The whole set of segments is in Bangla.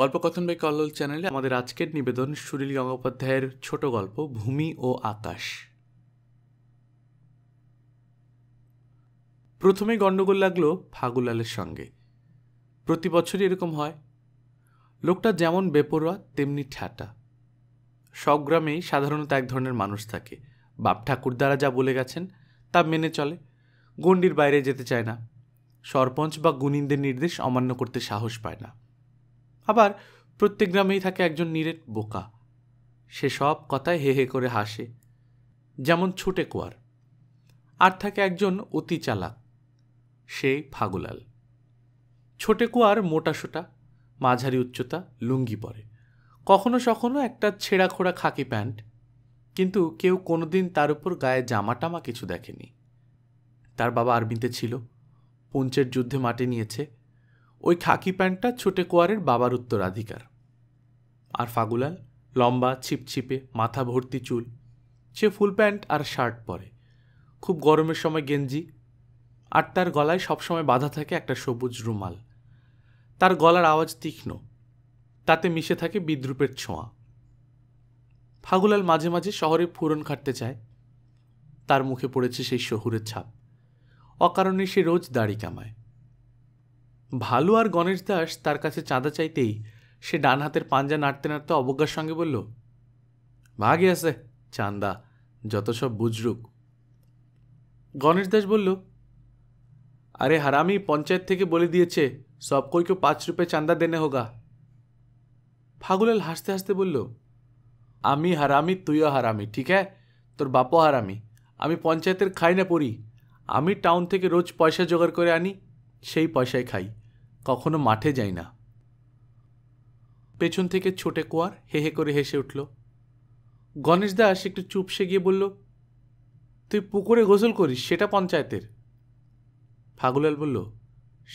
গল্পকথন বাই কল্লোল চ্যানেলে আমাদের আজকের নিবেদন সুনীল গঙ্গোপাধ্যায়ের ছোট গল্প ভূমি ও আকাশ প্রথমে গণ্ডগোল লাগলো ফাগুলালের সঙ্গে প্রতি বছরই এরকম হয় লোকটা যেমন বেপরোয়া তেমনি ঠাটা সব গ্রামেই সাধারণত এক ধরনের মানুষ থাকে বাপ ঠাকুরদারা যা বলে গেছেন তা মেনে চলে গণ্ডির বাইরে যেতে চায় না সরপঞ্চ বা গুণিনদের নির্দেশ অমান্য করতে সাহস পায় না আবার প্রত্যেক গ্রামেই থাকে একজন নিরেট বোকা সে সব কথায় হে হে করে হাসে যেমন ছুটে কোয়ার আর থাকে একজন অতি চালাক সে ফাগুলাল ছোটে কুয়ার মোটাসোটা মাঝারি উচ্চতা লুঙ্গি পরে কখনো সখনো একটা ছেঁড়া খোড়া খাকি প্যান্ট কিন্তু কেউ কোনোদিন তার উপর গায়ে জামা টামা কিছু দেখেনি তার বাবা আর্মিতে ছিল পঞ্চের যুদ্ধে মাটি নিয়েছে ওই খাকি প্যান্টটা ছোটে কোয়ারের বাবার উত্তরাধিকার আর ফাগুলাল লম্বা ছিপছিপে মাথা ভর্তি চুল সে ফুল প্যান্ট আর শার্ট পরে খুব গরমের সময় গেঞ্জি আর তার গলায় সবসময় বাঁধা থাকে একটা সবুজ রুমাল তার গলার আওয়াজ তীক্ষ্ণ তাতে মিশে থাকে বিদ্রুপের ছোঁয়া ফাগুলাল মাঝে মাঝে শহরে ফুরন খাটতে চায় তার মুখে পড়েছে সেই শহুরের ছাপ অকারণে সে রোজ দাড়ি কামায় ভালু আর গণেশ দাস তার কাছে চাঁদা চাইতেই সে ডান হাতের পাঞ্জা নাড়তে নাড়তে অবজ্ঞার সঙ্গে বলল ভাগে আছে চান্দা যত সব বুজরুক গণেশ দাস বলল আরে হারামি পঞ্চায়েত থেকে বলে দিয়েছে সব কইকে পাঁচ রুপে চান্দা দেনে হোগা ফাগুলাল হাসতে হাসতে বলল আমি হারামি তুইও হারামি ঠিক হ্যাঁ তোর বাপও হারামি আমি পঞ্চায়েতের খাই না পড়ি আমি টাউন থেকে রোজ পয়সা জোগাড় করে আনি সেই পয়সায় খাই কখনো মাঠে যাই না পেছন থেকে ছোটে কোয়ার হে হে করে হেসে উঠল গণেশ দাস একটু চুপসে গিয়ে বলল তুই পুকুরে গোসল করিস সেটা পঞ্চায়েতের ফাগুলাল বলল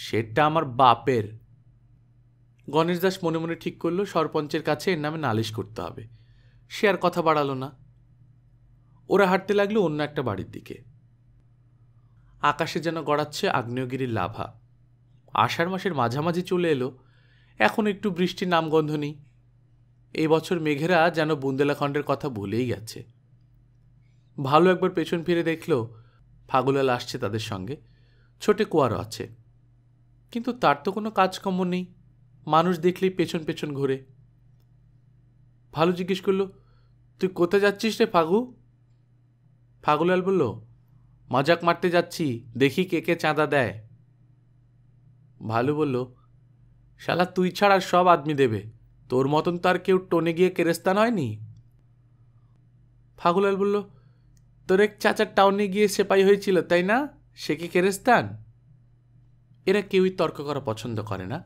সেটা আমার বাপের গণেশ দাস মনে মনে ঠিক করলো সরপঞ্চের কাছে এর নামে নালিশ করতে হবে সে আর কথা বাড়ালো না ওরা হাঁটতে লাগলো অন্য একটা বাড়ির দিকে আকাশে যেন গড়াচ্ছে আগ্নেয়গিরির লাভা আষাঢ় মাসের মাঝামাঝি চলে এলো এখন একটু বৃষ্টির নামগন্ধ নেই এই বছর মেঘেরা যেন বুন্দেলাখণ্ডের কথা ভুলেই গেছে ভালো একবার পেছন ফিরে দেখল ফাগুলাল আসছে তাদের সঙ্গে ছোটে কুয়ারও আছে কিন্তু তার তো কোনো কাজকর্ম নেই মানুষ দেখলেই পেছন পেছন ঘুরে ভালো জিজ্ঞেস করলো তুই কোথায় যাচ্ছিস রে ফাগু ফাগুলাল বলল মজাক মারতে যাচ্ছি দেখি কে কে চাঁদা দেয় ভালু বলল শালা তুই ছাড়া সব আদমি দেবে তোর মতন তার কেউ টনে গিয়ে কেরেস্তান হয়নি ফাগুলাল বলল তোর এক চাচার টাউনে গিয়ে সেপাই হয়েছিল তাই না সে কি কেরেস্তান এরা কেউই তর্ক করা পছন্দ করে না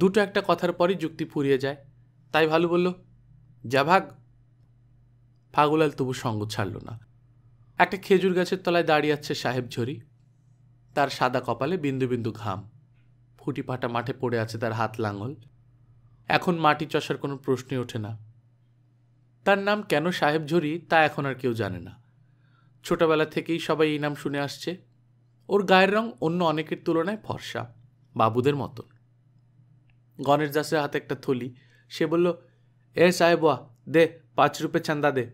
দুটো একটা কথার পরই যুক্তি ফুরিয়ে যায় তাই ভালু বলল যা ভাগ ফাগুলাল তবু সঙ্গ ছাড়ল না একটা খেজুর গাছের তলায় দাঁড়িয়ে আছে সাহেব ঝরি তার সাদা কপালে বিন্দু বিন্দু ঘাম খুঁটি ফাটা মাঠে পড়ে আছে তার হাত লাঙল এখন মাটি চষার কোনো প্রশ্নই ওঠে না তার নাম কেন সাহেব ঝরি তা এখন আর কেউ জানে না ছোটবেলা থেকেই সবাই এই নাম শুনে আসছে ওর গায়ের রং অন্য অনেকের তুলনায় ফর্সা বাবুদের মতন গণেশ দাসের হাতে একটা থলি সে বলল এ সাহেবা দে পাঁচ রুপে চান্দা দে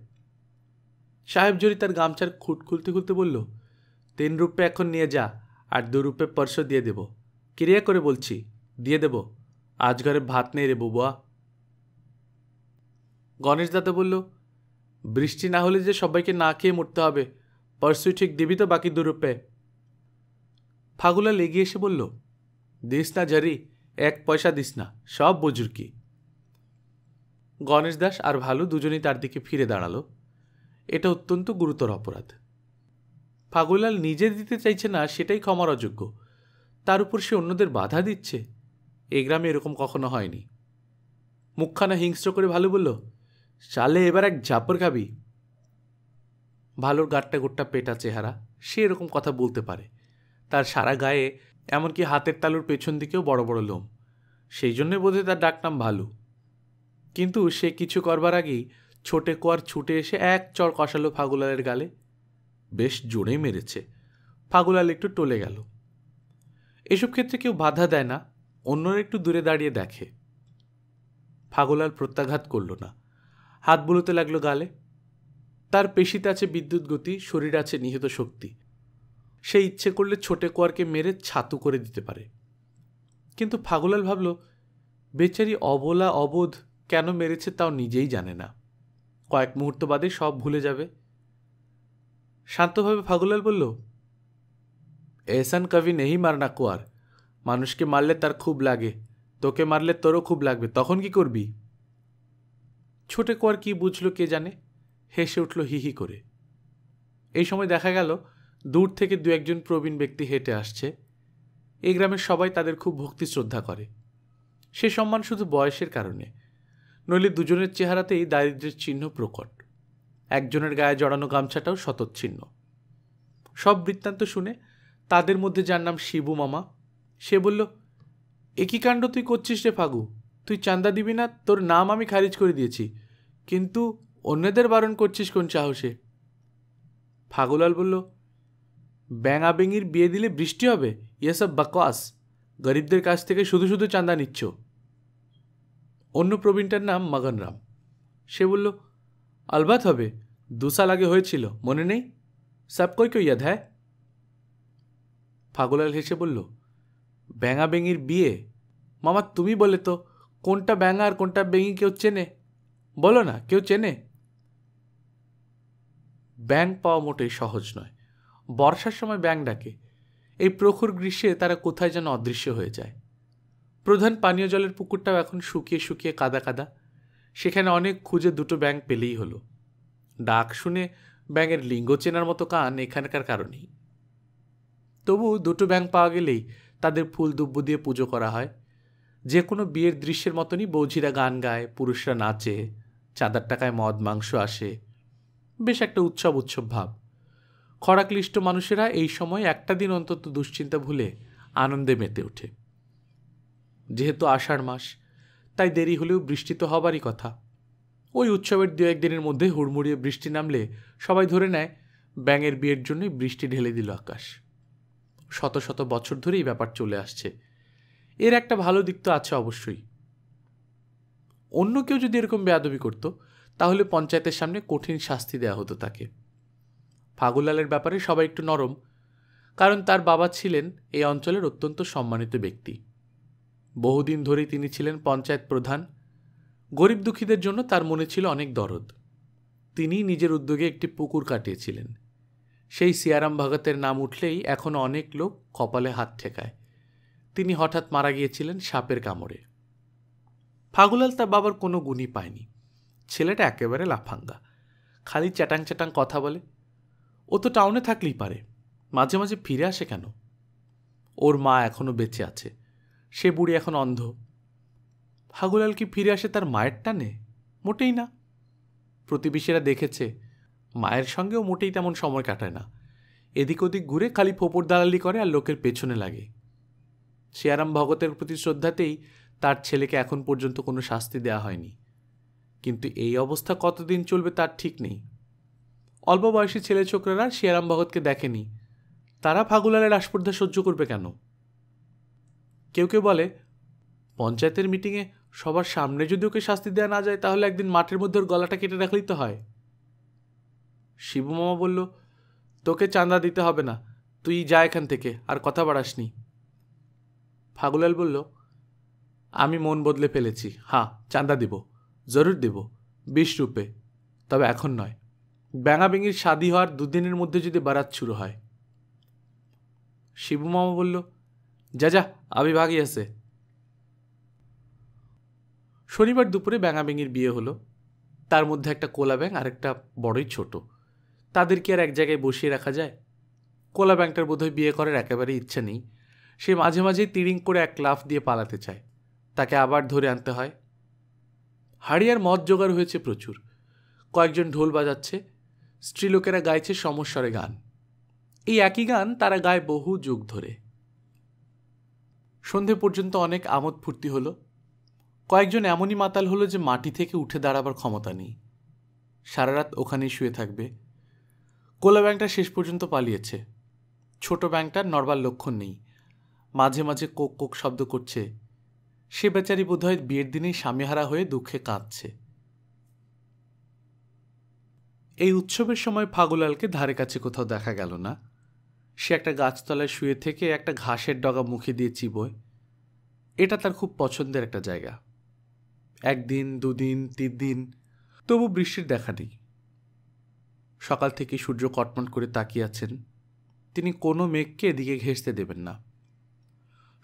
সাহেব জরি তার গামছার খুঁট খুলতে খুলতে বলল তিন রুপে এখন নিয়ে যা আর দু রুপে পরশ দিয়ে দেবো ক্রিয়া করে বলছি দিয়ে দেব আজ ঘরে ভাত নেই রে বুবুয়া গণেশ দাদা বলল বৃষ্টি না হলে যে সবাইকে না খেয়ে মরতে হবে পরশু ঠিক দিবি তো বাকি দুরূপে ফাগুলা লেগে এসে বলল দিস না জারি এক পয়সা দিস না সব কি গণেশ দাস আর ভালো দুজনেই তার দিকে ফিরে দাঁড়ালো এটা অত্যন্ত গুরুতর অপরাধ ফাগুলাল নিজে দিতে চাইছে না সেটাই ক্ষমার অযোগ্য তার উপর সে অন্যদের বাধা দিচ্ছে এ গ্রামে এরকম কখনো হয়নি মুখখানা হিংস্র করে ভালো বলল চালে এবার এক ঝাপর খাবি ভালোর গাট্টা গোট্টা পেটা চেহারা সে এরকম কথা বলতে পারে তার সারা গায়ে এমনকি হাতের তালুর পেছন দিকেও বড় বড় লোম সেই জন্যে বোধহয় তার ডাকনাম ভালু কিন্তু সে কিছু করবার আগেই ছোটে কোয়ার ছুটে এসে এক চর কষালো ফাগুলালের গালে বেশ জোরেই মেরেছে ফাগুলাল একটু টলে গেল এসব ক্ষেত্রে কেউ বাধা দেয় না অন্যরা একটু দূরে দাঁড়িয়ে দেখে ফাগলাল প্রত্যাঘাত করল না হাত বুলোতে লাগলো গালে তার পেশিতে আছে বিদ্যুৎ গতি শরীর আছে নিহিত শক্তি সে ইচ্ছে করলে ছোটে কোয়ারকে মেরে ছাতু করে দিতে পারে কিন্তু ফাগুলাল ভাবল বেচারি অবলা অবোধ কেন মেরেছে তাও নিজেই জানে না কয়েক মুহূর্ত বাদে সব ভুলে যাবে শান্তভাবে ফাগুলাল বলল এহসান কবি নেহি মারনা কুয়ার মানুষকে মারলে তার খুব লাগে তোকে মারলে তোরও খুব লাগবে তখন কি করবি ছোটে কুয়ার কি বুঝলো কে জানে হেসে উঠল হি হি করে এই সময় দেখা গেল দূর থেকে দু একজন প্রবীণ ব্যক্তি হেঁটে আসছে এই গ্রামের সবাই তাদের খুব ভক্তি শ্রদ্ধা করে সে সম্মান শুধু বয়সের কারণে নইলে দুজনের চেহারাতেই দারিদ্রের চিহ্ন প্রকট একজনের গায়ে জড়ানো গামছাটাও শতচ্ছিন্ন সব বৃত্তান্ত শুনে তাদের মধ্যে যার নাম শিবু মামা সে বলল একই কাণ্ড তুই করছিস রে ফাগু তুই চান্দা দিবি না তোর নাম আমি খারিজ করে দিয়েছি কিন্তু অন্যদের বারণ করছিস কোন সাহসে ফাগুলাল বলল ব্যাঙা বেঙির বিয়ে দিলে বৃষ্টি হবে ইয়ে সব বাকওয়াস গরিবদের কাছ থেকে শুধু শুধু চাঁদা নিচ্ছ অন্য প্রবীণটার নাম মগনরাম সে বলল আলবাত হবে দু আগে হয়েছিল মনে নেই সব কই কই ইয়াদ হ্যাঁ ফাগুলাল হেসে বলল বেঙির বিয়ে মামা তুমি বলে তো কোনটা ব্যাঙা আর কোনটা বেঙি কেউ চেনে বলো না কেউ চেনে ব্যাঙ পাওয়া মোটেই সহজ নয় বর্ষার সময় ব্যাঙ ডাকে এই প্রখর গ্রীষ্মে তারা কোথায় যেন অদৃশ্য হয়ে যায় প্রধান পানীয় জলের পুকুরটাও এখন শুকিয়ে শুকিয়ে কাদা কাদা সেখানে অনেক খুঁজে দুটো ব্যাঙ পেলেই হলো ডাক শুনে ব্যাঙের লিঙ্গ চেনার মতো কান এখানকার কারণেই তবু দুটো ব্যাঙ পাওয়া গেলেই তাদের ফুল দুব্য দিয়ে পুজো করা হয় যে কোনো বিয়ের দৃশ্যের মতনই বৌঝিরা গান গায় পুরুষরা নাচে চাঁদার টাকায় মদ মাংস আসে বেশ একটা উৎসব উৎসব ভাব খরাক্লিষ্ট মানুষেরা এই সময় একটা দিন অন্তত দুশ্চিন্তা ভুলে আনন্দে মেতে ওঠে যেহেতু আষাঢ় মাস তাই দেরি হলেও বৃষ্টি তো হবারই কথা ওই উৎসবের দু একদিনের মধ্যে হুড়মুড়িয়ে বৃষ্টি নামলে সবাই ধরে নেয় ব্যাঙের বিয়ের জন্যই বৃষ্টি ঢেলে দিল আকাশ শত শত বছর ধরে এই ব্যাপার চলে আসছে এর একটা ভালো দিক তো আছে অবশ্যই অন্য কেউ যদি এরকম বেয়াদবি করত তাহলে পঞ্চায়েতের সামনে কঠিন শাস্তি দেওয়া হতো তাকে ফাগুলালের ব্যাপারে সবাই একটু নরম কারণ তার বাবা ছিলেন এই অঞ্চলের অত্যন্ত সম্মানিত ব্যক্তি বহুদিন ধরেই তিনি ছিলেন পঞ্চায়েত প্রধান গরিব দুঃখীদের জন্য তার মনে ছিল অনেক দরদ তিনি নিজের উদ্যোগে একটি পুকুর কাটিয়েছিলেন সেই সিয়ারাম ভগতের নাম উঠলেই এখন অনেক লোক কপালে হাত ঠেকায় তিনি হঠাৎ মারা গিয়েছিলেন সাপের কামড়ে ফাগুলাল তার বাবার কোনো গুণই পায়নি ছেলেটা একেবারে লাফাঙ্গা খালি চ্যাটাং চ্যাটাং কথা বলে ও তো টাউনে থাকলেই পারে মাঝে মাঝে ফিরে আসে কেন ওর মা এখনও বেঁচে আছে সে বুড়ি এখন অন্ধ ফাগুলাল কি ফিরে আসে তার মায়ের টানে মোটেই না প্রতিবেশীরা দেখেছে মায়ের সঙ্গেও মোটেই তেমন সময় কাটায় না এদিক ওদিক ঘুরে খালি ফোপর দালালি করে আর লোকের পেছনে লাগে সিয়ারাম ভগতের প্রতি শ্রদ্ধাতেই তার ছেলেকে এখন পর্যন্ত কোনো শাস্তি দেওয়া হয়নি কিন্তু এই অবস্থা কতদিন চলবে তার ঠিক নেই অল্প বয়সী ছেলে ছোকরারা শিয়ারাম ভগতকে দেখেনি তারা ফাগুলালের আস্পর্ধা সহ্য করবে কেন কেউ কেউ বলে পঞ্চায়েতের মিটিংয়ে সবার সামনে যদি ওকে শাস্তি দেওয়া না যায় তাহলে একদিন মাঠের মধ্যে ওর গলাটা কেটে রাখলেই তো হয় শিবু মামা বলল তোকে চাঁদা দিতে হবে না তুই যা এখান থেকে আর কথা বাড়াসনি ফাগুলাল বলল আমি মন বদলে ফেলেছি হাঁ চাঁদা দিব জরুর দেব বিশ রূপে তবে এখন নয় ব্যাঙা বেঙির শাদি হওয়ার দুদিনের মধ্যে যদি বারাত শুরু হয় শিবু মামা বলল যা যা আমি ভাগি আছে শনিবার দুপুরে বেঙির বিয়ে হলো তার মধ্যে একটা কোলা ব্যাঙ আর একটা বড়ই ছোটো তাদেরকে আর এক জায়গায় বসিয়ে রাখা যায় কোলা ব্যাংকটার বোধহয় বিয়ে করার একেবারেই ইচ্ছে নেই সে মাঝে মাঝেই তিরিং করে এক লাফ দিয়ে পালাতে চায় তাকে আবার ধরে আনতে হয় হাড়িয়ার মদ জোগাড় হয়েছে প্রচুর কয়েকজন ঢোল বাজাচ্ছে স্ত্রীলোকেরা গাইছে সমস্বরে গান এই একই গান তারা গায় বহু যুগ ধরে সন্ধে পর্যন্ত অনেক আমোদ ফুর্তি হলো কয়েকজন এমনই মাতাল হলো যে মাটি থেকে উঠে দাঁড়াবার ক্ষমতা নেই সারা রাত ওখানেই শুয়ে থাকবে কোলা ব্যাংকটা শেষ পর্যন্ত পালিয়েছে ছোট ব্যাংকটার নরবার লক্ষণ নেই মাঝে মাঝে কোক কোক শব্দ করছে সে বেচারি বোধহয় বিয়ের দিনেই স্বামীহারা হয়ে দুঃখে কাঁদছে এই উৎসবের সময় ফাগুলালকে ধারে কাছে কোথাও দেখা গেল না সে একটা গাছতলায় শুয়ে থেকে একটা ঘাসের ডগা মুখে দিয়ে চিবোয় এটা তার খুব পছন্দের একটা জায়গা একদিন দুদিন তিন দিন তবু বৃষ্টির দেখা নেই সকাল থেকে সূর্য কটমট করে তাকিয়ে আছেন তিনি কোনো মেঘকে এদিকে ঘেঁষতে দেবেন না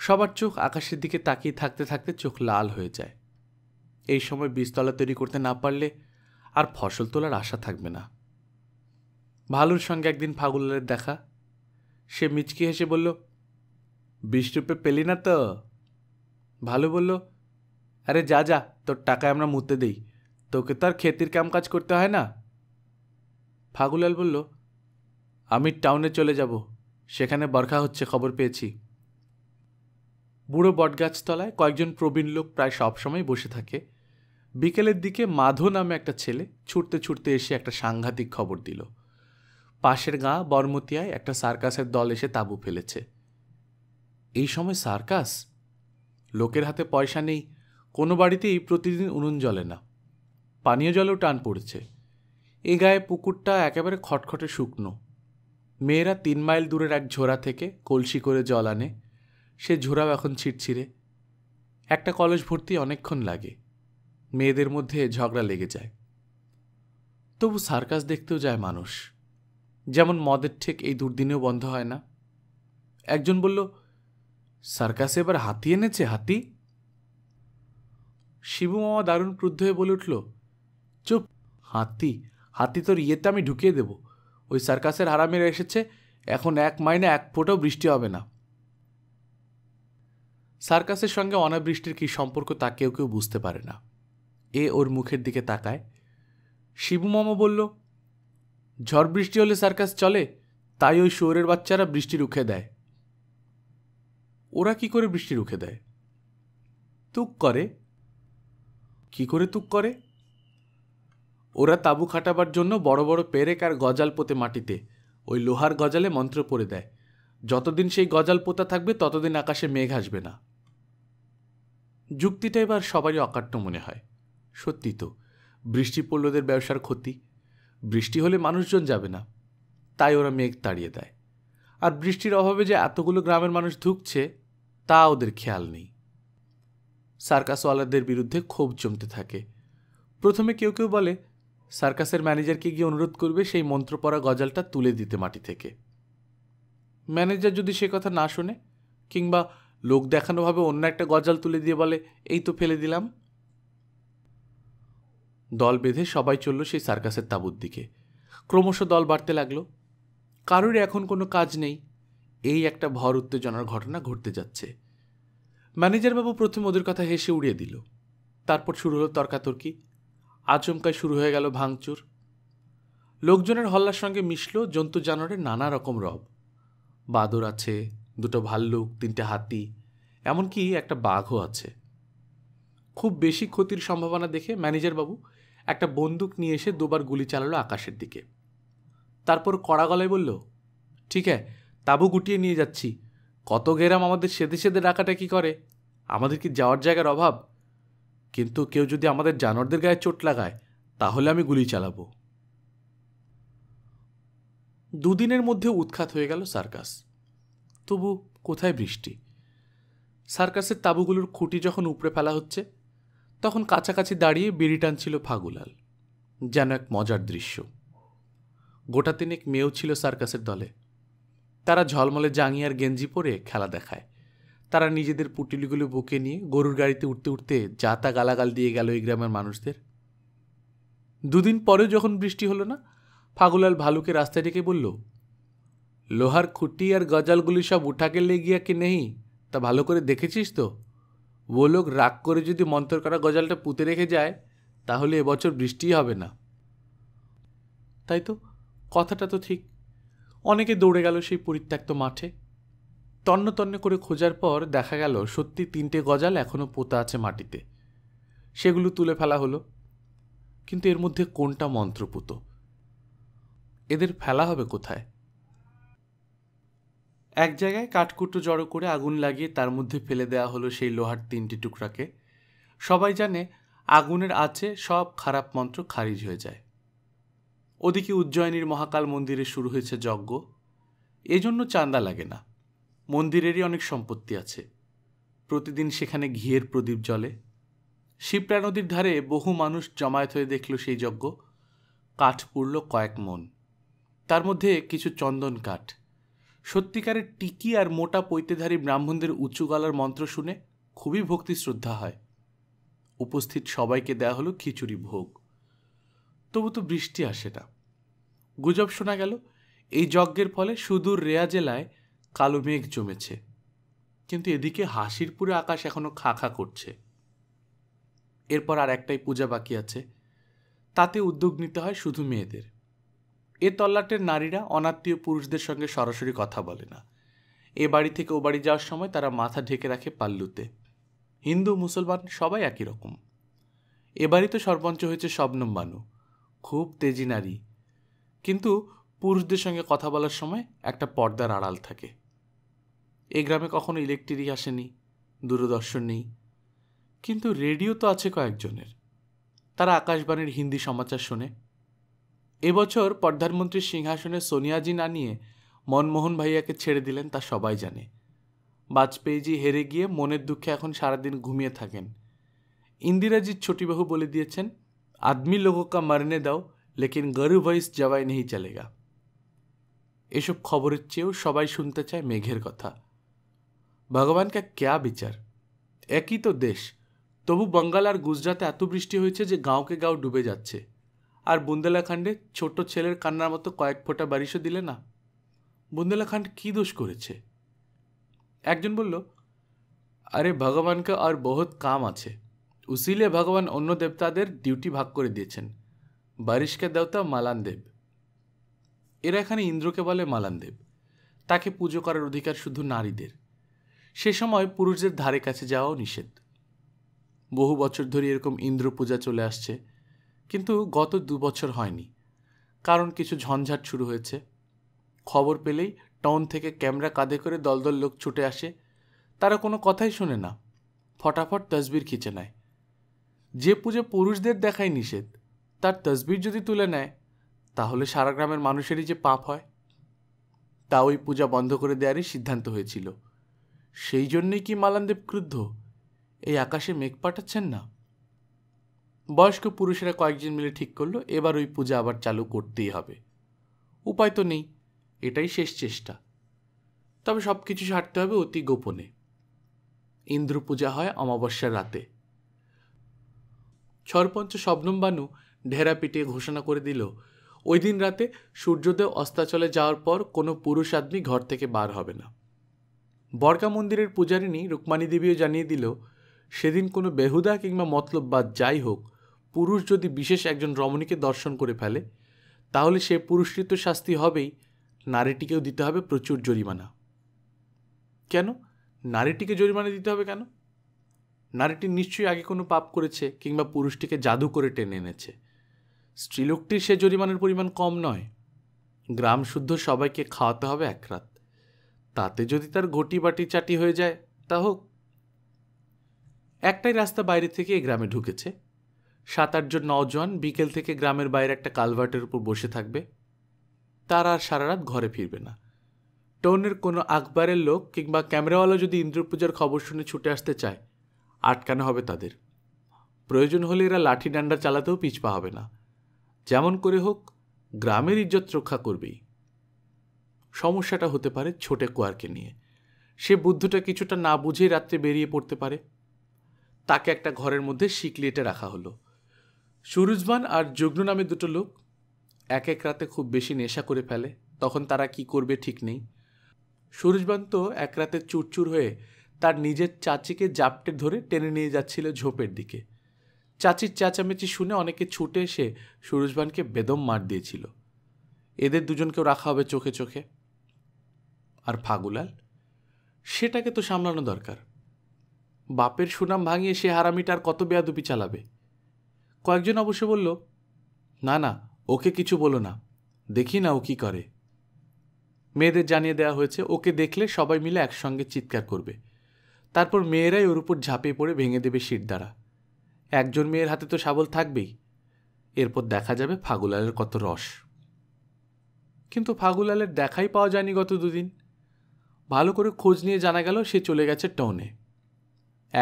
সবার চোখ আকাশের দিকে তাকিয়ে থাকতে থাকতে চোখ লাল হয়ে যায় এই সময় বীজতলা তৈরি করতে না পারলে আর ফসল তোলার আশা থাকবে না ভালুর সঙ্গে একদিন ফাগুলের দেখা সে মিচকি হেসে বলল বিশ রুপে পেলি না তো ভালো বলল আরে যা যা তোর টাকায় আমরা মুতে দেই তোকে তো আর ক্ষেতির কাম কাজ করতে হয় না ফাগুলাল বলল আমি টাউনে চলে যাব সেখানে বরখা হচ্ছে খবর পেয়েছি বুড়ো বটগাছতলায় কয়েকজন প্রবীণ লোক প্রায় সবসময় বসে থাকে বিকেলের দিকে মাধো নামে একটা ছেলে ছুটতে ছুটতে এসে একটা সাংঘাতিক খবর দিল পাশের গাঁ বরমতিয়ায় একটা সার্কাসের দল এসে তাঁবু ফেলেছে এই সময় সার্কাস লোকের হাতে পয়সা নেই কোনো বাড়িতেই প্রতিদিন উনুন জ্বলে না পানীয় জলেও টান পড়েছে এ গায়ে পুকুরটা একেবারে খটখটে শুকনো মেয়েরা তিন মাইল দূরের এক ঝোড়া থেকে কলসি করে জল আনে সে ঝোড়াও এখন ছিটছিড়ে একটা কলেজ ভর্তি অনেকক্ষণ লাগে মেয়েদের মধ্যে ঝগড়া লেগে যায় তবু সার্কাস দেখতেও যায় মানুষ যেমন মদের ঠেক এই দুর্দিনেও বন্ধ হয় না একজন বলল সার্কাসে এবার হাতি এনেছে হাতি শিবু মামা দারুণ ক্রুদ্ধ হয়ে বলে উঠল চুপ হাতি হাতি তোর ইয়েতে আমি ঢুকিয়ে দেবো ওই সার্কাসের হারামের এসেছে এখন এক মাইনে এক ফোঁটাও বৃষ্টি হবে না সার্কাসের সঙ্গে অনাবৃষ্টির কী সম্পর্ক তা কেউ কেউ বুঝতে পারে না এ ওর মুখের দিকে তাকায় শিবু মামা বলল ঝড় বৃষ্টি হলে সার্কাস চলে তাই ওই শুয়োরের বাচ্চারা বৃষ্টি রুখে দেয় ওরা কি করে বৃষ্টি রুখে দেয় তুক করে কি করে তুক করে ওরা তাঁবু খাটাবার জন্য বড় বড় পেরেক আর গজাল পোতে মাটিতে ওই লোহার গজালে মন্ত্র পড়ে দেয় যতদিন সেই গজাল পোতা থাকবে ততদিন আকাশে মেঘ আসবে না যুক্তিটা এবার সবারই অকাট্য মনে হয় সত্যি তো বৃষ্টি পড়লদের ব্যবসার ক্ষতি বৃষ্টি হলে মানুষজন যাবে না তাই ওরা মেঘ তাড়িয়ে দেয় আর বৃষ্টির অভাবে যে এতগুলো গ্রামের মানুষ ধুকছে তা ওদের খেয়াল নেই সার্কাসওয়ালাদের বিরুদ্ধে ক্ষোভ জমতে থাকে প্রথমে কেউ কেউ বলে সার্কাসের ম্যানেজারকে গিয়ে অনুরোধ করবে সেই মন্ত্রপরা গজালটা তুলে দিতে মাটি থেকে ম্যানেজার যদি সে কথা না শোনে কিংবা লোক দেখানোভাবে অন্য একটা গজাল তুলে দিয়ে বলে এই তো ফেলে দিলাম দল বেঁধে সবাই চলল সেই সার্কাসের তাঁবুর দিকে ক্রমশ দল বাড়তে লাগলো কারোর এখন কোনো কাজ নেই এই একটা ভর উত্তেজনার ঘটনা ঘটতে যাচ্ছে ম্যানেজারবাবু প্রথম ওদের কথা হেসে উড়িয়ে দিল তারপর শুরু হলো তর্কাতর্কি আচমকায় শুরু হয়ে গেল ভাঙচুর লোকজনের হল্লার সঙ্গে মিশল জন্তু জানোয়ারের নানা রকম রব বাদর আছে দুটো ভাল্লুক তিনটে হাতি এমনকি একটা বাঘও আছে খুব বেশি ক্ষতির সম্ভাবনা দেখে ম্যানেজার বাবু একটা বন্দুক নিয়ে এসে দুবার গুলি চালালো আকাশের দিকে তারপর কড়া গলায় বলল ঠিক হ্যাঁ তাবু গুটিয়ে নিয়ে যাচ্ছি কত গেরাম আমাদের সেদে সেদে ডাকাটা কি করে আমাদের কি যাওয়ার জায়গার অভাব কিন্তু কেউ যদি আমাদের জানোয়ারদের গায়ে চোট লাগায় তাহলে আমি গুলি চালাবো দুদিনের মধ্যে উৎখাত হয়ে গেল সার্কাস তবু কোথায় বৃষ্টি সার্কাসের তাঁবুগুলোর খুঁটি যখন উপড়ে ফেলা হচ্ছে তখন কাছাকাছি দাঁড়িয়ে বেরি টানছিল ফাগুলাল যেন এক মজার দৃশ্য গোটা তিনেক মেয়েও ছিল সার্কাসের দলে তারা ঝলমলে জাঙিয়ার গেঞ্জি পরে খেলা দেখায় তারা নিজেদের পুটুলিগুলো বুকে নিয়ে গরুর গাড়িতে উঠতে উঠতে যাতা গালাগাল দিয়ে গেল এই গ্রামের মানুষদের দুদিন পরেও যখন বৃষ্টি হলো না ফাগুলাল ভালুকে রাস্তায় ডেকে বলল লোহার খুঁটি আর গজালগুলি সব উঠাকে লে গিয়া কি নেই তা ভালো করে দেখেছিস তো ও লোক রাগ করে যদি মন্তর করা গজালটা পুঁতে রেখে যায় তাহলে এবছর বৃষ্টিই হবে না তাই তো কথাটা তো ঠিক অনেকে দৌড়ে গেল সেই পরিত্যক্ত মাঠে তন্ন তন্নে করে খোঁজার পর দেখা গেল সত্যি তিনটে গজাল এখনও পোতা আছে মাটিতে সেগুলো তুলে ফেলা হলো কিন্তু এর মধ্যে কোনটা মন্ত্রপুত এদের ফেলা হবে কোথায় এক জায়গায় কাঠকুটো জড়ো করে আগুন লাগিয়ে তার মধ্যে ফেলে দেওয়া হলো সেই লোহার তিনটি টুকরাকে সবাই জানে আগুনের আছে সব খারাপ মন্ত্র খারিজ হয়ে যায় ওদিকে উজ্জয়িনীর মহাকাল মন্দিরে শুরু হয়েছে যজ্ঞ এজন্য চাঁদা লাগে না মন্দিরেরই অনেক সম্পত্তি আছে প্রতিদিন সেখানে ঘিয়ের প্রদীপ জ্বলে শিপ্রা নদীর ধারে বহু মানুষ জমায়েত হয়ে দেখল সেই যজ্ঞ কাঠ পুড়ল কয়েক মন তার মধ্যে কিছু চন্দন কাঠ সত্যিকারের টিকি আর মোটা পৈতেধারী ব্রাহ্মণদের উঁচু গলার মন্ত্র শুনে খুবই ভক্তি শ্রদ্ধা হয় উপস্থিত সবাইকে দেয়া হলো খিচুড়ি ভোগ তবু তো বৃষ্টি আসে না গুজব শোনা গেল এই যজ্ঞের ফলে সুদূর রেয়া জেলায় কালো মেঘ জমেছে কিন্তু এদিকে হাসির পুরে আকাশ এখনও খা করছে এরপর আর একটাই পূজা বাকি আছে তাতে উদ্যোগ নিতে হয় শুধু মেয়েদের এ তল্লাটের নারীরা অনাত্মীয় পুরুষদের সঙ্গে সরাসরি কথা বলে না এ বাড়ি থেকে ও বাড়ি যাওয়ার সময় তারা মাথা ঢেকে রাখে পাল্লুতে হিন্দু মুসলমান সবাই একই রকম এবারই তো সরপঞ্চ হয়েছে শবনম বানু খুব তেজি নারী কিন্তু পুরুষদের সঙ্গে কথা বলার সময় একটা পর্দার আড়াল থাকে এ গ্রামে কখনো ইলেকট্রিক আসেনি দূরদর্শন নেই কিন্তু রেডিও তো আছে কয়েকজনের তারা আকাশবাণীর হিন্দি সমাচার শোনে এবছর প্রধানমন্ত্রীর সিংহাসনে সোনিয়াজি না নিয়ে মনমোহন ভাইয়াকে ছেড়ে দিলেন তা সবাই জানে বাজপেয়ীজি হেরে গিয়ে মনের দুঃখে এখন সারাদিন ঘুমিয়ে থাকেন ইন্দিরাজির ছোটিবাহু বলে দিয়েছেন আদমি লোককা মারনে দাও লেকিন গরু ভয়েস জবাই নেই চলেগা এসব খবরের চেয়েও সবাই শুনতে চায় মেঘের কথা ভগবান কে ক্যা বিচার একই তো দেশ তবু বঙ্গাল আর গুজরাতে এত বৃষ্টি হয়েছে যে গাঁওকে গাঁও ডুবে যাচ্ছে আর বুন্দেলাখণ্ডে ছোট ছেলের কান্নার মতো কয়েক ফোঁটা বারিশও দিলে না বুন্দেলাখণ্ড কী দোষ করেছে একজন বলল আরে ভগবানকে আর বহুত কাম আছে উসিলে ভগবান অন্য দেবতাদের ডিউটি ভাগ করে দিয়েছেন বারিশকে দেবতা মালানদেব এরা এখানে ইন্দ্রকে বলে মালানদেব তাকে পুজো করার অধিকার শুধু নারীদের সে সময় পুরুষদের ধারে কাছে যাওয়াও নিষেধ বহু বছর ধরে এরকম ইন্দ্র পূজা চলে আসছে কিন্তু গত দু বছর হয়নি কারণ কিছু ঝঞ্ঝাট শুরু হয়েছে খবর পেলেই টাউন থেকে ক্যামেরা কাঁধে করে দলদল লোক ছুটে আসে তারা কোনো কথাই শোনে না ফটাফট তসবির খিচে নেয় যে পুজো পুরুষদের দেখায় নিষেধ তার তসবির যদি তুলে নেয় তাহলে সারা গ্রামের মানুষেরই যে পাপ হয় তা ওই পূজা বন্ধ করে দেওয়ারই সিদ্ধান্ত হয়েছিল সেই জন্যেই কি মালানদেব ক্রুদ্ধ এই আকাশে মেঘ পাঠাচ্ছেন না বয়স্ক পুরুষেরা কয়েকজন মিলে ঠিক করলো এবার ওই পূজা আবার চালু করতেই হবে উপায় তো নেই এটাই শেষ চেষ্টা তবে সব কিছু সারতে হবে অতি গোপনে ইন্দ্র পূজা হয় অমাবস্যার রাতে সরপঞ্চ স্বপ্নম বানু ঢেরা পিটিয়ে ঘোষণা করে দিল ওই দিন রাতে সূর্যদেব অস্তাচলে যাওয়ার পর কোনো পুরুষ আদমি ঘর থেকে বার হবে না বর্গা মন্দিরের পূজারিণী রুকমানি দেবীও জানিয়ে দিল সেদিন কোনো বেহুদা কিংবা মতলব বা যাই হোক পুরুষ যদি বিশেষ একজন রমণীকে দর্শন করে ফেলে তাহলে সে পুরুষকৃত শাস্তি হবেই নারীটিকেও দিতে হবে প্রচুর জরিমানা কেন নারীটিকে জরিমানা দিতে হবে কেন নারীটি নিশ্চয়ই আগে কোনো পাপ করেছে কিংবা পুরুষটিকে জাদু করে টেনে এনেছে স্ত্রীলোকটির সে জরিমানার পরিমাণ কম নয় গ্রাম শুদ্ধ সবাইকে খাওয়াতে হবে এক রাত তাতে যদি তার ঘটি বাটি চাটি হয়ে যায় তা হোক একটাই রাস্তা বাইরে থেকে এই গ্রামে ঢুকেছে সাত আটজন নজন বিকেল থেকে গ্রামের বাইরে একটা কালভার্টের উপর বসে থাকবে তার আর সারা রাত ঘরে ফিরবে না টাউনের কোনো আখবারের লোক কিংবা ক্যামেরাওয়ালা যদি ইন্দ্রপূজার খবর শুনে ছুটে আসতে চায় আটকানো হবে তাদের প্রয়োজন হলে এরা লাঠি ডান্ডা চালাতেও পিছপা হবে না যেমন করে হোক গ্রামের ইজ্জত রক্ষা করবেই সমস্যাটা হতে পারে ছোটে কোয়ারকে নিয়ে সে বুদ্ধটা কিছুটা না বুঝে রাত্রে বেরিয়ে পড়তে পারে তাকে একটা ঘরের মধ্যে শিকলিয়েটে রাখা হলো সুরুজবান আর যুগ্ন নামে দুটো লোক এক এক রাতে খুব বেশি নেশা করে ফেলে তখন তারা কি করবে ঠিক নেই সুরুজবান তো এক রাতে চুরচুর হয়ে তার নিজের চাচিকে জাপটে ধরে টেনে নিয়ে যাচ্ছিল ঝোপের দিকে চাচির চেঁচামেচি শুনে অনেকে ছুটে এসে সুরুজবানকে বেদম মার দিয়েছিল এদের দুজনকেও রাখা হবে চোখে চোখে আর ফাগুলাল সেটাকে তো সামলানো দরকার বাপের সুনাম ভাঙিয়ে সে হারামিটার কত বেয়াদুপি চালাবে কয়েকজন অবশ্য বলল না না ওকে কিছু বলো না দেখি না ও কী করে মেয়েদের জানিয়ে দেওয়া হয়েছে ওকে দেখলে সবাই মিলে একসঙ্গে চিৎকার করবে তারপর মেয়েরাই ওর উপর ঝাঁপিয়ে পড়ে ভেঙে দেবে শির দ্বারা একজন মেয়ের হাতে তো সাবল থাকবেই এরপর দেখা যাবে ফাগুলালের কত রস কিন্তু ফাগুলালের দেখাই পাওয়া যায়নি গত দুদিন ভালো করে খোঁজ নিয়ে জানা গেল সে চলে গেছে টাউনে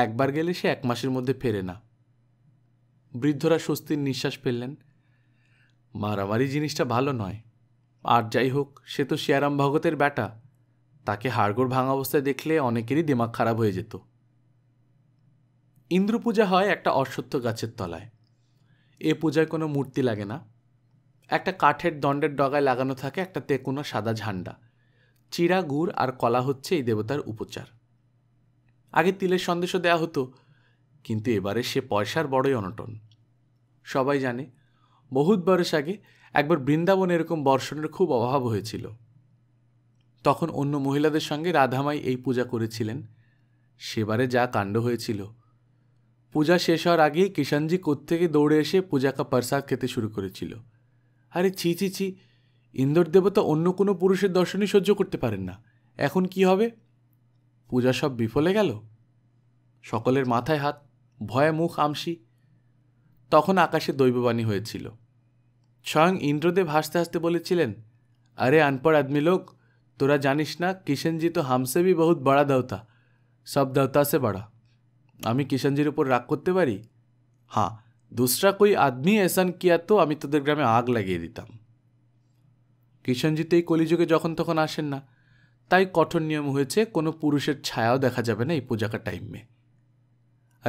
একবার গেলে সে এক মাসের মধ্যে ফেরে না বৃদ্ধরা স্বস্তির নিঃশ্বাস ফেললেন মারামারি জিনিসটা ভালো নয় আর যাই হোক সে তো শিয়ারাম ভগতের ব্যাটা তাকে হাড়গোড় ভাঙা অবস্থায় দেখলে অনেকেরই দিমাগ খারাপ হয়ে যেত ইন্দ্র পূজা হয় একটা অশ্বত্থ গাছের তলায় এ পূজায় কোনো মূর্তি লাগে না একটা কাঠের দণ্ডের ডগায় লাগানো থাকে একটা তেকুনো সাদা ঝান্ডা চিরা গুড় আর কলা হচ্ছে এই দেবতার উপচার আগে তিলের সন্দেশও দেয়া হতো কিন্তু এবারে সে পয়সার বড়ই অনটন সবাই জানে বহুত বরস আগে একবার বৃন্দাবন এরকম বর্ষণের খুব অভাব হয়েছিল তখন অন্য মহিলাদের সঙ্গে রাধামাই এই পূজা করেছিলেন সেবারে যা কাণ্ড হয়েছিল পূজা শেষ হওয়ার আগেই কিষাণজি কোত্থেকে দৌড়ে এসে পূজা কা প্রসাদ খেতে শুরু করেছিল আরে ছি ছি ছি ইন্দোর দেবতা অন্য কোনো পুরুষের দর্শনই সহ্য করতে পারেন না এখন কি হবে পূজা সব বিফলে গেল সকলের মাথায় হাত ভয়ে মুখ আমসি তখন আকাশে দৈববাণী হয়েছিল স্বয়ং ইন্দ্রদেব হাসতে হাসতে বলেছিলেন আরে আনপড় আদমি লোক তোরা জানিস না কিষেনজি তো হামসেবি বহুত বড়া দেওতা সব দেওতা সে বড়া আমি কিষেনজির উপর রাগ করতে পারি হ্যাঁ দুসরা কই আদমি এসান কিয়া তো আমি তোদের গ্রামে আগ লাগিয়ে দিতাম কিষণজিৎ এই কলিযুগে যখন তখন আসেন না তাই কঠোর নিয়ম হয়েছে কোনো পুরুষের ছায়াও দেখা যাবে না এই পূজাকার টাইমে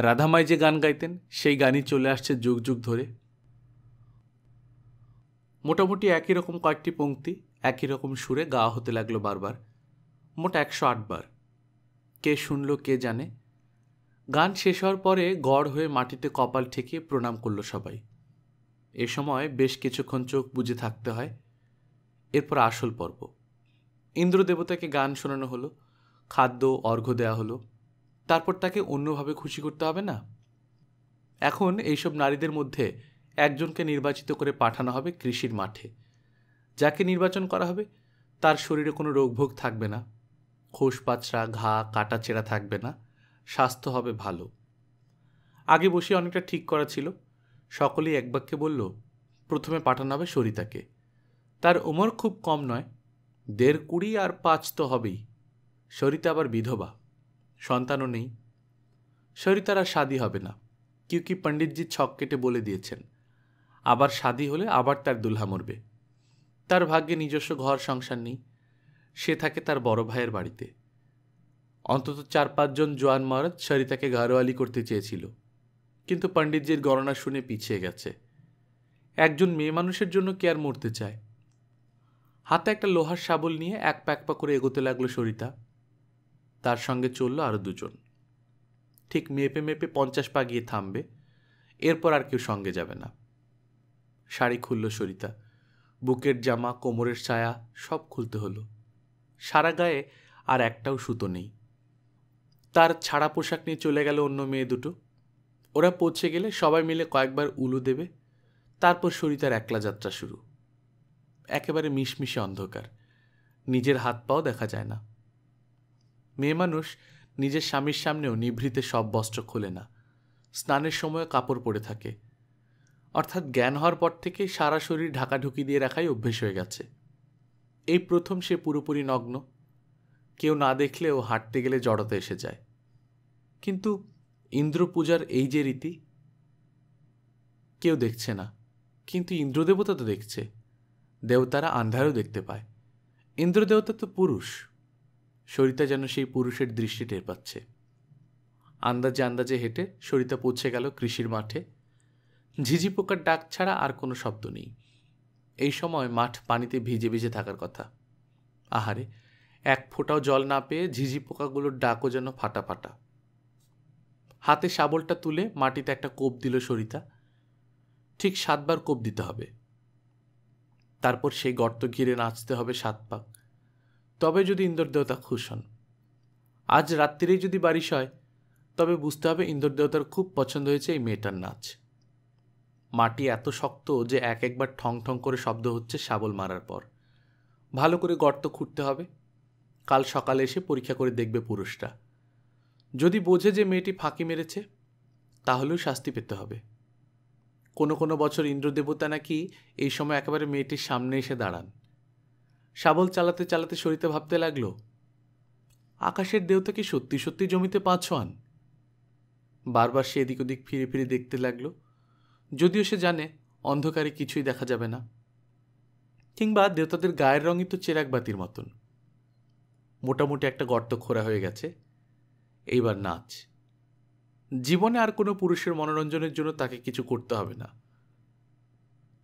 রাধামাই যে গান গাইতেন সেই গানই চলে আসছে যুগ যুগ ধরে মোটামুটি একই রকম কয়েকটি পঙ্ক্তি একই রকম সুরে গাওয়া হতে লাগলো বারবার মোট একশো আটবার কে শুনল কে জানে গান শেষ হওয়ার পরে গড় হয়ে মাটিতে কপাল ঠেকিয়ে প্রণাম করল সবাই এ সময় বেশ কিছুক্ষণ চোখ বুঝে থাকতে হয় এরপর আসল পর্ব ইন্দ্র দেবতাকে গান শোনানো হলো খাদ্য অর্ঘ্য দেওয়া হলো তারপর তাকে অন্যভাবে খুশি করতে হবে না এখন এইসব নারীদের মধ্যে একজনকে নির্বাচিত করে পাঠানো হবে কৃষির মাঠে যাকে নির্বাচন করা হবে তার শরীরে কোনো রোগভোগ থাকবে না খোসপাচড়া ঘা কাটা চেরা থাকবে না স্বাস্থ্য হবে ভালো আগে বসে অনেকটা ঠিক করা ছিল সকলেই একবাক্যে বলল প্রথমে পাঠানো হবে সরিতাকে তার ওমর খুব কম নয় দেড় কুড়ি আর পাঁচ তো হবেই সরিতা আবার বিধবা সন্তানও নেই সরিতার আর শাদি হবে না কিউ কি পণ্ডিতজি ছক কেটে বলে দিয়েছেন আবার শাদি হলে আবার তার দুলহা মরবে তার ভাগ্যে নিজস্ব ঘর সংসার নেই সে থাকে তার বড় ভাইয়ের বাড়িতে অন্তত চার পাঁচজন জোয়ান মহারাজ সরিতাকে ঘরওয়ালি করতে চেয়েছিল কিন্তু পণ্ডিতজির গণনা শুনে পিছিয়ে গেছে একজন মেয়ে মানুষের জন্য কে আর মরতে চায় হাতে একটা লোহার শাবল নিয়ে এক প্যাক পা করে এগোতে লাগলো সরিতা তার সঙ্গে চলল আরও দুজন ঠিক মেপে মেপে পঞ্চাশ পা গিয়ে থামবে এরপর আর কেউ সঙ্গে যাবে না শাড়ি খুলল সরিতা বুকের জামা কোমরের ছায়া সব খুলতে হলো সারা গায়ে আর একটাও সুতো নেই তার ছাড়া পোশাক নিয়ে চলে গেল অন্য মেয়ে দুটো ওরা পৌঁছে গেলে সবাই মিলে কয়েকবার উলু দেবে তারপর সরিতার একলা যাত্রা শুরু একেবারে মিশমিশে অন্ধকার নিজের হাত পাও দেখা যায় না মেয়ে মানুষ নিজের স্বামীর সামনেও নিভৃতে সব বস্ত্র খোলে না স্নানের সময় কাপড় পরে থাকে অর্থাৎ জ্ঞান হওয়ার পর থেকে সারা শরীর ঢাকাঢুকি দিয়ে রাখাই অভ্যেস হয়ে গেছে এই প্রথম সে পুরোপুরি নগ্ন কেউ না দেখলেও হাঁটতে গেলে জড়তে এসে যায় কিন্তু ইন্দ্র পূজার এই যে রীতি কেউ দেখছে না কিন্তু ইন্দ্রদেবতা তো দেখছে দেবতারা আন্ধারেও দেখতে পায় ইন্দ্রদেবতা তো পুরুষ সরিতা যেন সেই পুরুষের দৃষ্টি টের পাচ্ছে আন্দাজে আন্দাজে হেঁটে সরিতা পৌঁছে গেল কৃষির মাঠে ঝিঝি পোকার ডাক ছাড়া আর কোনো শব্দ নেই এই সময় মাঠ পানিতে ভিজে ভিজে থাকার কথা আহারে এক ফোঁটাও জল না পেয়ে ঝিঝি পোকাগুলোর ডাকও যেন ফাটা ফাটা হাতে শাবলটা তুলে মাটিতে একটা কোপ দিল সরিতা ঠিক সাতবার কোপ দিতে হবে তারপর সেই গর্ত ঘিরে নাচতে হবে সাত পাক তবে যদি ইন্দ্রদেবতা খুশ হন আজ রাত্রিরেই যদি বারিশ হয় তবে বুঝতে হবে ইন্দ্রদেবতার খুব পছন্দ হয়েছে এই মেয়েটার নাচ মাটি এত শক্ত যে এক একবার ঠং ঠং করে শব্দ হচ্ছে শাবল মারার পর ভালো করে গর্ত খুঁড়তে হবে কাল সকালে এসে পরীক্ষা করে দেখবে পুরুষটা যদি বোঝে যে মেয়েটি ফাঁকি মেরেছে তাহলেও শাস্তি পেতে হবে কোনো কোনো বছর ইন্দ্রদেবতা নাকি এই সময় একেবারে মেয়েটির সামনে এসে দাঁড়ান শাবল চালাতে চালাতে শরীতে ভাবতে লাগলো আকাশের দেবতা কি সত্যি সত্যি জমিতে পাঁচ হন বারবার সে এদিক ওদিক ফিরে ফিরে দেখতে লাগল যদিও সে জানে অন্ধকারে কিছুই দেখা যাবে না কিংবা দেবতাদের গায়ের রঙই তো চেরাকবাতির মতন মোটামুটি একটা গর্ত খোঁড়া হয়ে গেছে এইবার নাচ জীবনে আর কোনো পুরুষের মনোরঞ্জনের জন্য তাকে কিছু করতে হবে না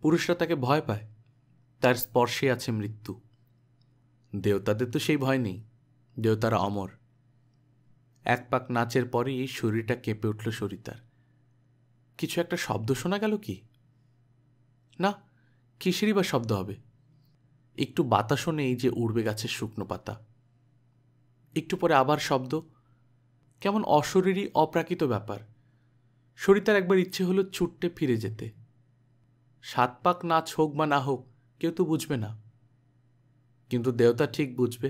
পুরুষরা তাকে ভয় পায় তার স্পর্শে আছে মৃত্যু দেবতাদের তো সেই ভয় নেই দেবতারা অমর এক পাক নাচের পরেই শরীরটা কেঁপে উঠল সরিতার কিছু একটা শব্দ শোনা গেল কি না কিসেরই বা শব্দ হবে একটু বাতাসও নেই যে উড়বে গাছের শুকনো পাতা একটু পরে আবার শব্দ কেমন অশরীরই অপ্রাকৃত ব্যাপার সরিতার একবার ইচ্ছে হলো ছুটতে ফিরে যেতে সাত পাক নাচ হোক বা না হোক কেউ তো বুঝবে না কিন্তু দেবতা ঠিক বুঝবে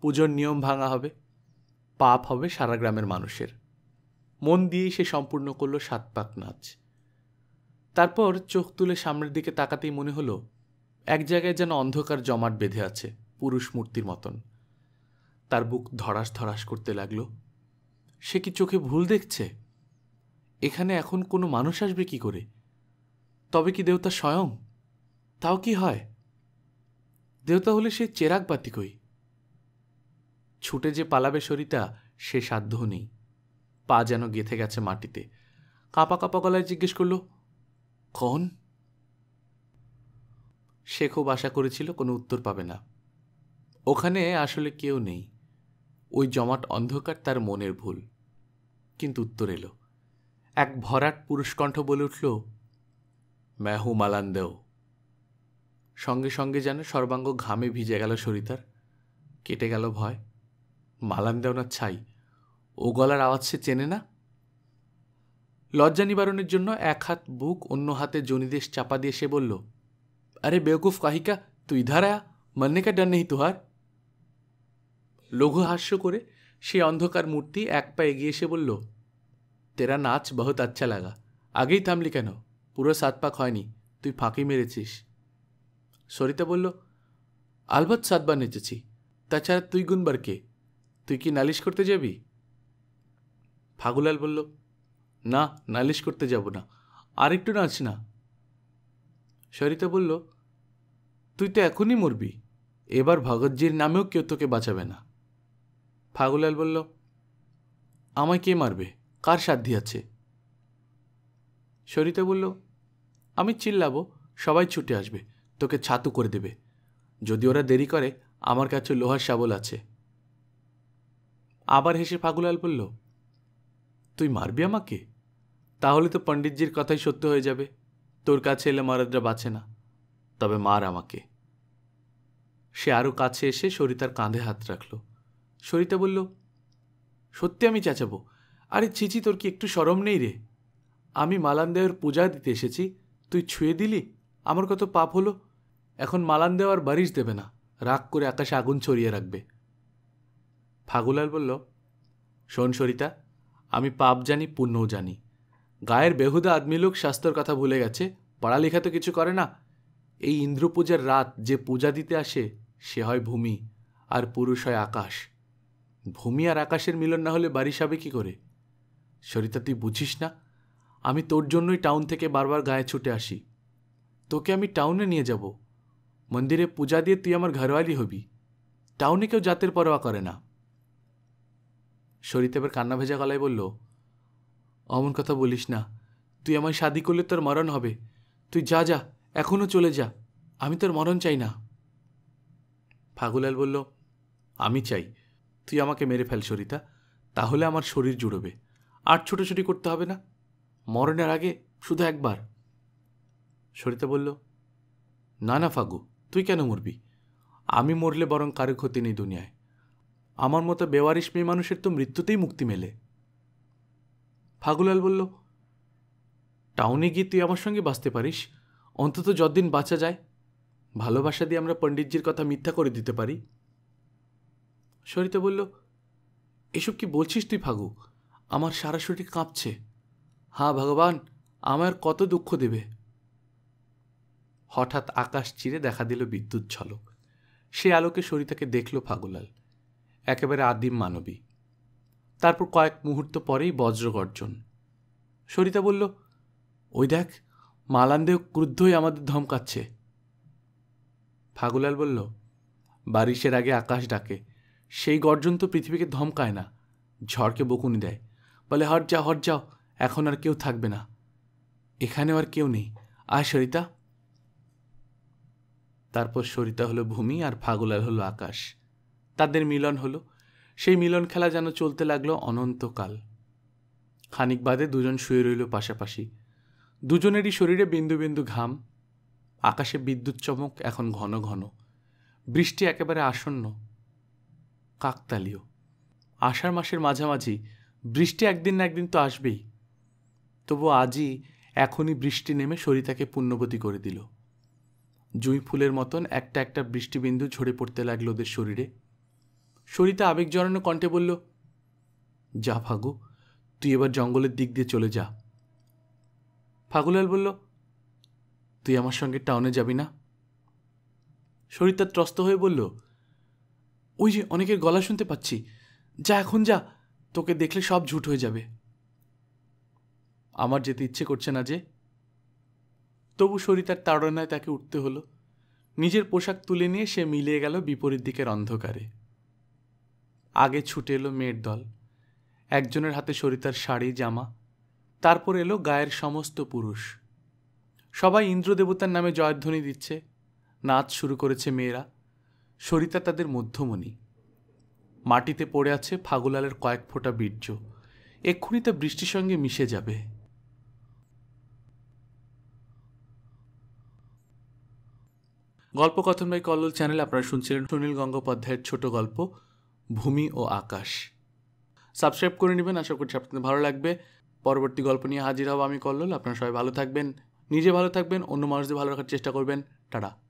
পুজোর নিয়ম ভাঙা হবে পাপ হবে সারা গ্রামের মানুষের মন দিয়েই সে সম্পূর্ণ করল সাত পাক নাচ তারপর চোখ তুলে সামনের দিকে তাকাতেই মনে হলো এক জায়গায় যেন অন্ধকার জমাট বেঁধে আছে পুরুষ মূর্তির মতন তার বুক ধরাস ধরাস করতে লাগলো সে কি চোখে ভুল দেখছে এখানে এখন কোনো মানুষ আসবে কি করে তবে কি দেবতা স্বয়ং তাও কি হয় দেবতা হলে সে চেরাক বাতি কই ছুটে যে পালাবে সরিতা সে সাধ্য নেই পা যেন গেথে গেছে মাটিতে কাঁপা কাঁপা গলায় জিজ্ঞেস করল কন সে খুব আশা করেছিল কোনো উত্তর পাবে না ওখানে আসলে কেউ নেই ওই জমাট অন্ধকার তার মনের ভুল কিন্তু উত্তর এলো এক ভরাট পুরুষকণ্ঠ বলে উঠল ম্যাহু দেও সঙ্গে সঙ্গে যেন সর্বাঙ্গ ঘামে ভিজে গেল সরিতার কেটে গেল ভয় দেও না ছাই ও গলার আওয়াজ সে চেনে না লজ্জা নিবারণের জন্য এক হাত বুক অন্য হাতে জনিদেশ চাপা দিয়ে সে বলল আরে বেওকুফ কাহিকা তুই ধারা মন্নে কা ডর নেই তুহার লঘু হাস্য করে সেই অন্ধকার মূর্তি এক পা এগিয়ে এসে বলল তেরা নাচ বহুত আচ্ছা লাগা আগেই থামলি কেন পুরো সাত পাক হয়নি তুই ফাঁকি মেরেছিস সরিতা বলল আলবত সাতবার নেচেছি তাছাড়া তুই গুনবার কে তুই কি নালিশ করতে যাবি ফাগুলাল বলল না নালিশ করতে যাব না আরেকটু নাচ না সরিতা বলল তুই তো এখনই মরবি এবার ভগৎজির নামেও কেউ তোকে বাঁচাবে না ফাগুলাল বলল আমায় কে মারবে কার সাধ্যি আছে সরিতা বলল আমি চিল্লাবো সবাই ছুটে আসবে তোকে ছাতু করে দেবে যদি ওরা দেরি করে আমার কাছে লোহার শাবল আছে আবার হেসে ফাগুলাল বলল তুই মারবি আমাকে তাহলে তো পণ্ডিতজির কথাই সত্য হয়ে যাবে তোর কাছে এলে মারাদরা বাঁচে না তবে মার আমাকে সে আরও কাছে এসে সরিতার কাঁধে হাত রাখলো সরিতা বলল সত্যি আমি চেঁচাবো আরে ছিচি তোর কি একটু সরম নেই রে আমি মালান দেওয়ার পূজা দিতে এসেছি তুই ছুঁয়ে দিলি আমার কত পাপ হলো এখন মালান দেওয়ার বারিশ দেবে না রাগ করে আকাশে আগুন ছড়িয়ে রাখবে ফাগুলাল বলল শোন সরিতা আমি পাপ জানি পুণ্যও জানি গায়ের বেহুদা আদমি লোক স্বাস্থ্যর কথা ভুলে গেছে পড়ালেখা তো কিছু করে না এই ইন্দ্র পূজার রাত যে পূজা দিতে আসে সে হয় ভূমি আর পুরুষ হয় আকাশ ভূমি আর আকাশের মিলন না হলে বাড়ি সাবে কী করে সরিতা তুই বুঝিস না আমি তোর জন্যই টাউন থেকে বারবার গায়ে ছুটে আসি তোকে আমি টাউনে নিয়ে যাব মন্দিরে পূজা দিয়ে তুই আমার ঘরওয়ালি হবি টাউনে কেউ জাতের পরোয়া করে না সরিতা এবার কান্না ভেজা গলায় বলল অমন কথা বলিস না তুই আমায় শাদি করলে তোর মরণ হবে তুই যা যা এখনও চলে যা আমি তোর মরণ চাই না ফাগুলাল বলল আমি চাই তুই আমাকে মেরে ফেল সরিতা তাহলে আমার শরীর জুড়বে আর ছোটোছুটি করতে হবে না মরণের আগে শুধু একবার সরিতা বলল না না ফাগু তুই কেন মরবি আমি মরলে বরং কারো ক্ষতি নেই দুনিয়ায় আমার মতো বেওয়ারিশ মেয়ে মানুষের তো মৃত্যুতেই মুক্তি মেলে ফাগুলাল বলল টাউনে গিয়ে তুই আমার সঙ্গে বাঁচতে পারিস অন্তত যতদিন বাঁচা যায় ভালোবাসা দিয়ে আমরা পণ্ডিতজির কথা মিথ্যা করে দিতে পারি সরিতা বলল এসব কি বলছিস তুই ফাগু আমার সারা শরীর কাঁপছে হ্যাঁ ভগবান আমার কত দুঃখ দেবে হঠাৎ আকাশ চিরে দেখা দিল বিদ্যুৎ ঝলক সে আলোকে সরিতাকে দেখল ফাগুলাল একেবারে আদিম মানবী তারপর কয়েক মুহূর্ত পরেই বজ্রগর্জন সরিতা বলল ওই দেখ মালান্দেও ক্রুদ্ধই আমাদের ধমকাচ্ছে ফাগুলাল বলল বারিশের আগে আকাশ ডাকে সেই গর্জন তো পৃথিবীকে ধমকায় না ঝড়কে বকুনি দেয় বলে হট যাও হট যাও এখন আর কেউ থাকবে না এখানেও আর কেউ নেই আর সরিতা তারপর সরিতা হলো ভূমি আর ফাগুলাল হলো আকাশ তাদের মিলন হলো সেই মিলন খেলা যেন চলতে লাগলো অনন্তকাল খানিক বাদে দুজন শুয়ে রইল পাশাপাশি দুজনেরই শরীরে বিন্দু বিন্দু ঘাম আকাশে বিদ্যুৎ চমক এখন ঘন ঘন বৃষ্টি একেবারে আসন্ন কাকতালীয় আষাঢ় মাসের মাঝামাঝি বৃষ্টি একদিন না একদিন তো আসবেই তবু আজই এখনই বৃষ্টি নেমে সরিতাকে পুণ্যগতি করে দিল জুঁই ফুলের মতন একটা একটা বৃষ্টিবিন্দু ঝরে পড়তে লাগলো ওদের শরীরে সরিতা আবেগ জড়ানো কণ্ঠে বলল যা ফাগু তুই এবার জঙ্গলের দিক দিয়ে চলে যা ফাগুলাল বলল তুই আমার সঙ্গে টাউনে যাবি না শরীরটা ত্রস্ত হয়ে বলল ওই যে অনেকের গলা শুনতে পাচ্ছি যা এখন যা তোকে দেখলে সব ঝুট হয়ে যাবে আমার যেতে ইচ্ছে করছে না যে তবু সরিতার তাড়নায় তাকে উঠতে হলো নিজের পোশাক তুলে নিয়ে সে মিলিয়ে গেল বিপরীত দিকের অন্ধকারে আগে ছুটে এলো মেয়ের দল একজনের হাতে সরিতার শাড়ি জামা তারপর এলো গায়ের সমস্ত পুরুষ সবাই ইন্দ্রদেবতার নামে জয়ধ্বনি দিচ্ছে নাচ শুরু করেছে মেয়েরা সরিতা তাদের মধ্যমণি মাটিতে পড়ে আছে ফাগুলালের কয়েক ফোঁটা বীর্য এক্ষুনি তা বৃষ্টির সঙ্গে মিশে যাবে গল্পকথন বাই কল্লোল চ্যানেল আপনারা শুনছিলেন সুনীল গঙ্গোপাধ্যায়ের ছোট গল্প ভূমি ও আকাশ সাবস্ক্রাইব করে নেবেন আশা করছি আপনাদের ভালো লাগবে পরবর্তী গল্প নিয়ে হাজির হব আমি কল্লোল আপনারা সবাই ভালো থাকবেন নিজে ভালো থাকবেন অন্য মানুষদের ভালো রাখার চেষ্টা করবেন টাটা